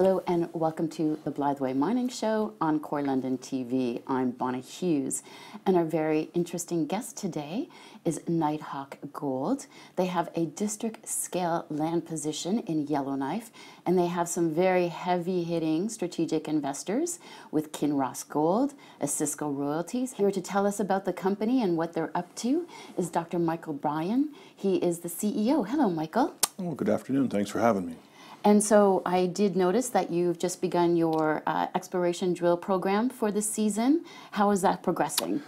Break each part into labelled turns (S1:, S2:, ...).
S1: Hello and welcome to the Blytheway Mining Show on Core London TV. I'm Bonnie Hughes, and our very interesting guest today is Nighthawk Gold. They have a district scale land position in Yellowknife, and they have some very heavy hitting strategic investors with Kinross Gold, Cisco Royalties. Here to tell us about the company and what they're up to is Dr. Michael Bryan. He is the CEO. Hello, Michael.
S2: Well, good afternoon. Thanks for having me.
S1: And so I did notice that you've just begun your uh, exploration drill program for this season. How is that progressing?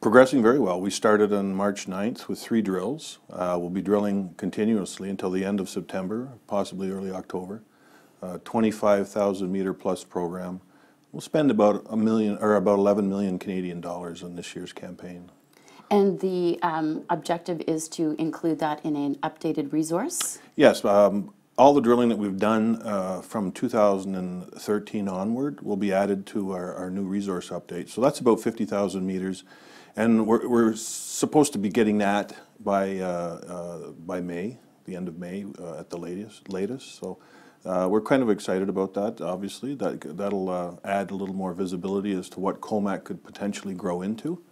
S2: Progressing very well. We started on March 9th with three drills. Uh, we'll be drilling continuously until the end of September, possibly early October. Uh, 25,000 meter plus program. We'll spend about a million or about 11 million Canadian dollars on this year's campaign.
S1: And the um, objective is to include that in an updated resource?
S2: Yes. Um, all the drilling that we've done uh, from 2013 onward will be added to our, our new resource update. So that's about 50,000 meters, and we're, we're, supposed to be getting that by uh, uh, by May, the end of May uh, at the latest. Latest. So uh, we're kind of excited about that. Obviously, that that'll uh, add a little more visibility as to what COMAC could potentially grow into,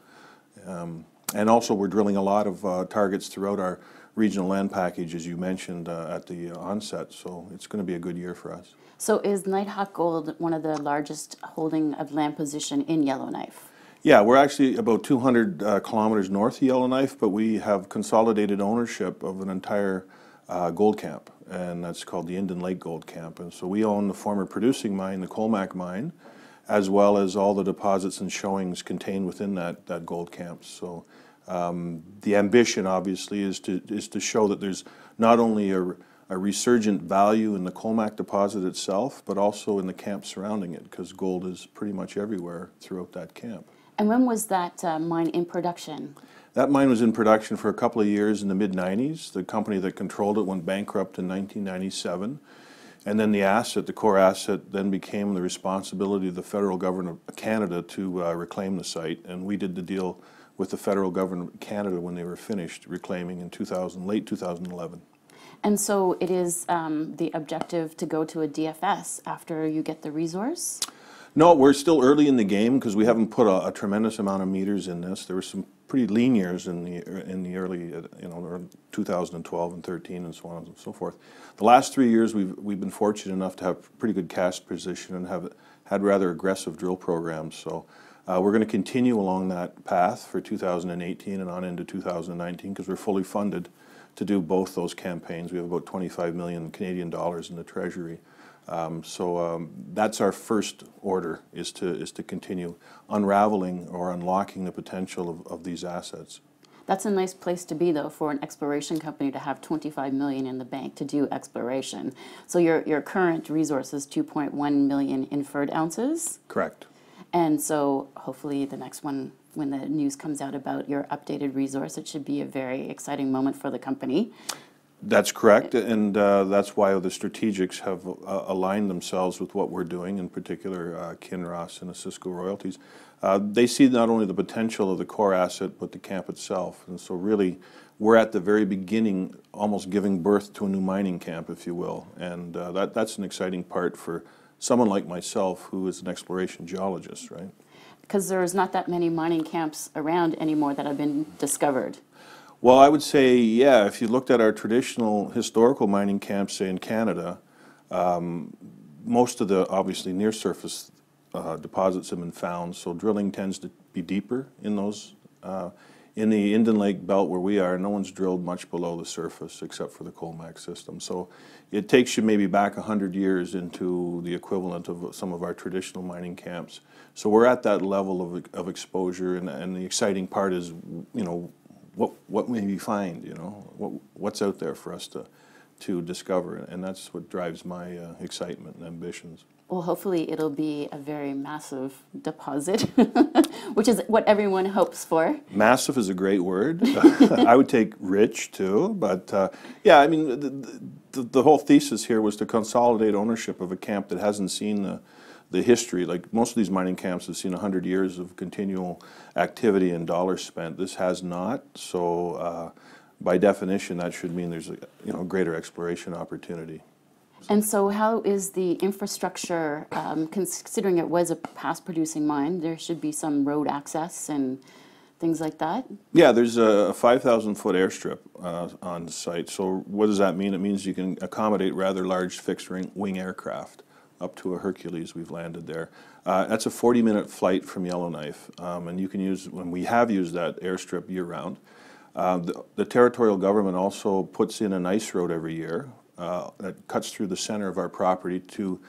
S2: um, and also we're drilling a lot of targets throughout our regional land package, as you mentioned uh, at the uh, onset. So it's going to be a good year for us.
S1: So is Nighthawk Gold one of the largest holding of land position in Yellowknife?
S2: Yeah, we're actually about 200 uh, kilometers north of Yellowknife, but we have consolidated ownership of an entire uh, gold camp, and that's called the Indian Lake Gold Camp. And so we own the former producing mine, the Colmac mine, as well as all the deposits and showings contained within that, that gold camp. So um, the ambition, obviously, is to, is to show that there's not only a, a resurgent value in the Comac deposit itself, but also in the camp surrounding it, because gold is pretty much everywhere throughout that camp.
S1: And when was that uh, mine in production?
S2: That mine was in production for a couple of years in the mid 90s. The company that controlled it went bankrupt in 1997. And then the asset, the core asset, then became the responsibility of the federal government of Canada to uh, reclaim the site. And we did the deal with the federal government of Canada when they were finished reclaiming in 2000, late 2011.
S1: And so it is um, the objective to go to a DFS after you get the resource?
S2: No, we're still early in the game because we haven't put a, a, tremendous amount of meters in this. There were some pretty lean years in the in the early, you know, 2012 and 13 and so on and so forth. The last three years, we've we've been fortunate enough to have pretty good cash position and have had rather aggressive drill programs. So uh, we're going to continue along that path for 2018 and on into 2019 because we're fully funded to do both those campaigns. We have about 25 million Canadian dollars in the treasury. Um, so um, that's our first order is to is to continue unraveling or unlocking the potential of, of these assets.
S1: That's a nice place to be, though, for an exploration company to have 25 million in the bank to do exploration. So your your current resource is 2.1 million inferred ounces. Correct. And so hopefully the next one, when the news comes out about your updated resource, it should be a very exciting moment for the company.
S2: That's correct, and uh, that's why the strategics have uh, aligned themselves with what we're doing, in particular uh, Kinross and Cisco Royalties. Uh, they see not only the potential of the core asset, but the camp itself. And so really, we're at the very beginning, almost giving birth to a new mining camp, if you will. And uh, that, that's an exciting part for someone like myself who is an exploration geologist, right?
S1: Because there's not that many mining camps around anymore that have been discovered.
S2: Well, I would say, yeah, if you looked at our traditional historical mining camps, say in Canada, um, most of the obviously near surface uh, deposits have been found, so drilling tends to be deeper in those. Uh, in the Indian Lake belt where we are, no one's drilled much below the surface except for the Colmac system. So it takes you maybe back 100 years into the equivalent of some of our traditional mining camps. So we're at that level of, of exposure, and, and the exciting part is, you know, what, what may we find, you know, what, what's out there for us to to discover, and that's what drives my uh, excitement and ambitions.
S1: Well, hopefully, it'll be a very massive deposit, which is what everyone hopes for.
S2: Massive is a great word. I would take rich too, but uh, yeah, I mean, the, the, the, whole thesis here was to consolidate ownership of a camp that hasn't seen the the history. Like most of these mining camps have seen 100 years of continual activity and dollars spent. This has not. So uh, by definition, that should mean there's a you know greater exploration opportunity.
S1: And so, how is the infrastructure? Um, considering it was a past-producing mine, there should be some road access and things like that.
S2: Yeah, there's a 5,000-foot airstrip uh, on site. So, what does that mean? It means you can accommodate rather large fixed-wing aircraft up to a Hercules we've landed there. Uh, that's a 40 minute flight from Yellowknife, um, and you can use, when we have used that airstrip year round. Uh, the, territorial government also puts in an ice road every year uh, that cuts through the center of our property to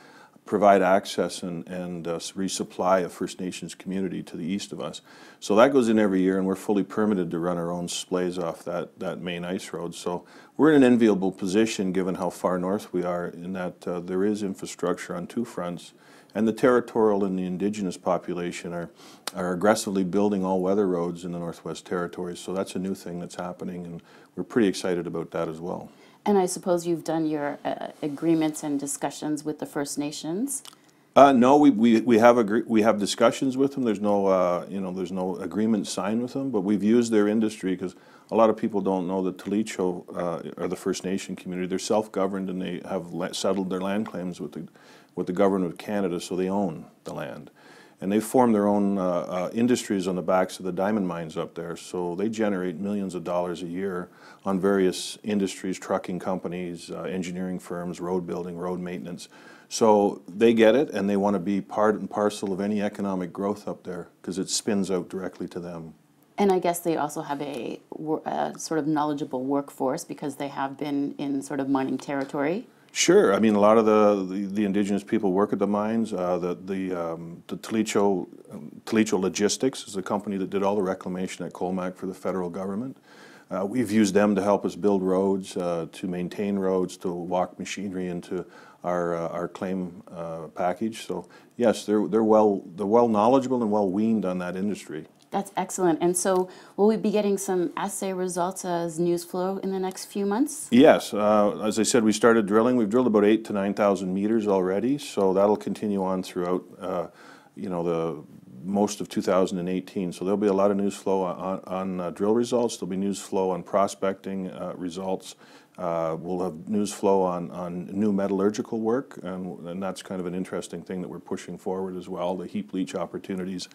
S2: provide access and, and uh, resupply a First Nations community to the east of us. So that goes in every year, and we're fully permitted to run our own splays off that, that main ice road. So we're in an enviable position given how far north we are in that uh, there is infrastructure on two fronts. And the territorial and the indigenous population are, are aggressively building all weather roads in the Northwest Territories. So that's a new thing that's happening, and we're pretty excited about that as well.
S1: And I suppose you've done your uh, agreements and discussions with the First Nations.
S2: Uh, no, we, we, we have agree- we have discussions with them. There's no uh, you know there's no agreement signed with them, but we've used their industry because a lot of people don't know that Talicho uh, are the First Nation community. They're self-governed and they have settled their land claims with the with the government of Canada, so they own the land. And they form their own uh, uh, industries on the backs of the diamond mines up there, so they generate millions of dollars a year on various industries, trucking companies, uh, engineering firms, road building, road maintenance. So they get it, and they want to be part and parcel of any economic growth up there because it spins out directly to them.
S1: And I guess they also have a, a, sort of knowledgeable workforce because they have been in sort of mining territory.
S2: Sure. I mean, a lot of the, the, the indigenous people work at the mines. Uh, the the, um, the Talicho, um, Logistics is the company that did all the reclamation at Colmac for the federal government. Uh, we've used them to help us build roads, uh, to maintain roads, to walk machinery into our, uh, our claim uh, package. So yes, they're, they're well they're well knowledgeable and well weaned on that industry.
S1: That's excellent. And so, will we be getting some assay results as news flow in the next few months?
S2: Yes. Uh, as I said, we started drilling. We've drilled about eight to nine thousand meters already, so that'll continue on throughout. Uh, you know the most of 2018. So there'll be a lot of news flow on, on uh, drill results. There'll be news flow on prospecting uh, results, uh, we'll have news flow on, on new metallurgical work, and, and, that's kind of an interesting thing that we're pushing forward as well, the heap leach opportunities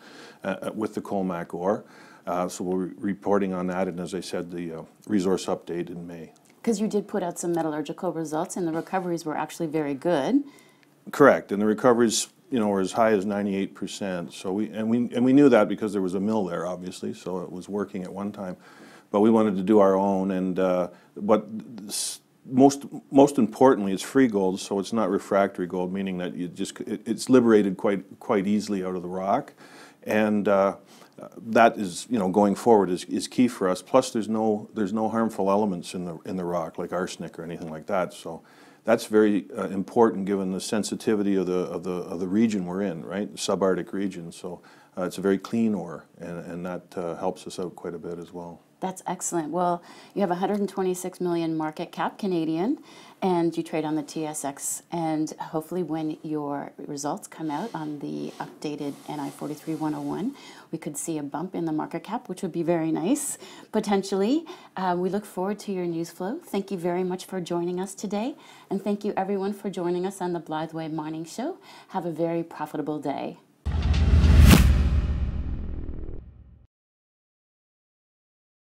S2: uh, uh with the Colmac ore. Uh, so we'll be reporting on that, and as I said, the uh, resource update in May.
S1: Because you did put out some metallurgical results, and the recoveries were actually very good.
S2: Correct, and the recoveries you know, were as high as 98%. So we, and, we, and we knew that because there was a mill there, obviously, so it was working at one time but we wanted to do our own. And uh, but most most importantly, it's free gold, so it's not refractory gold, meaning that you just it, it's liberated quite quite easily out of the rock, and. Uh, that is, you know, going forward is, is key for us. Plus, there's no there's no harmful elements in the in the rock like arsenic or anything like that. So, that's very uh, important given the sensitivity of the, of the of the region we're in, right? The subarctic region. So uh, it's a very clean ore, and, and that uh, helps us out quite a bit as well.
S1: That's excellent. Well, you have 126 million market cap Canadian, and you trade on the TSX. And hopefully, when your results come out on the updated NI 43101, we could see a bump in the market cap, which would be very nice, potentially. Uh, we look forward to your news flow. Thank you very much for joining us today. And thank you, everyone, for joining us on the Blytheway Mining Show. Have a very profitable day.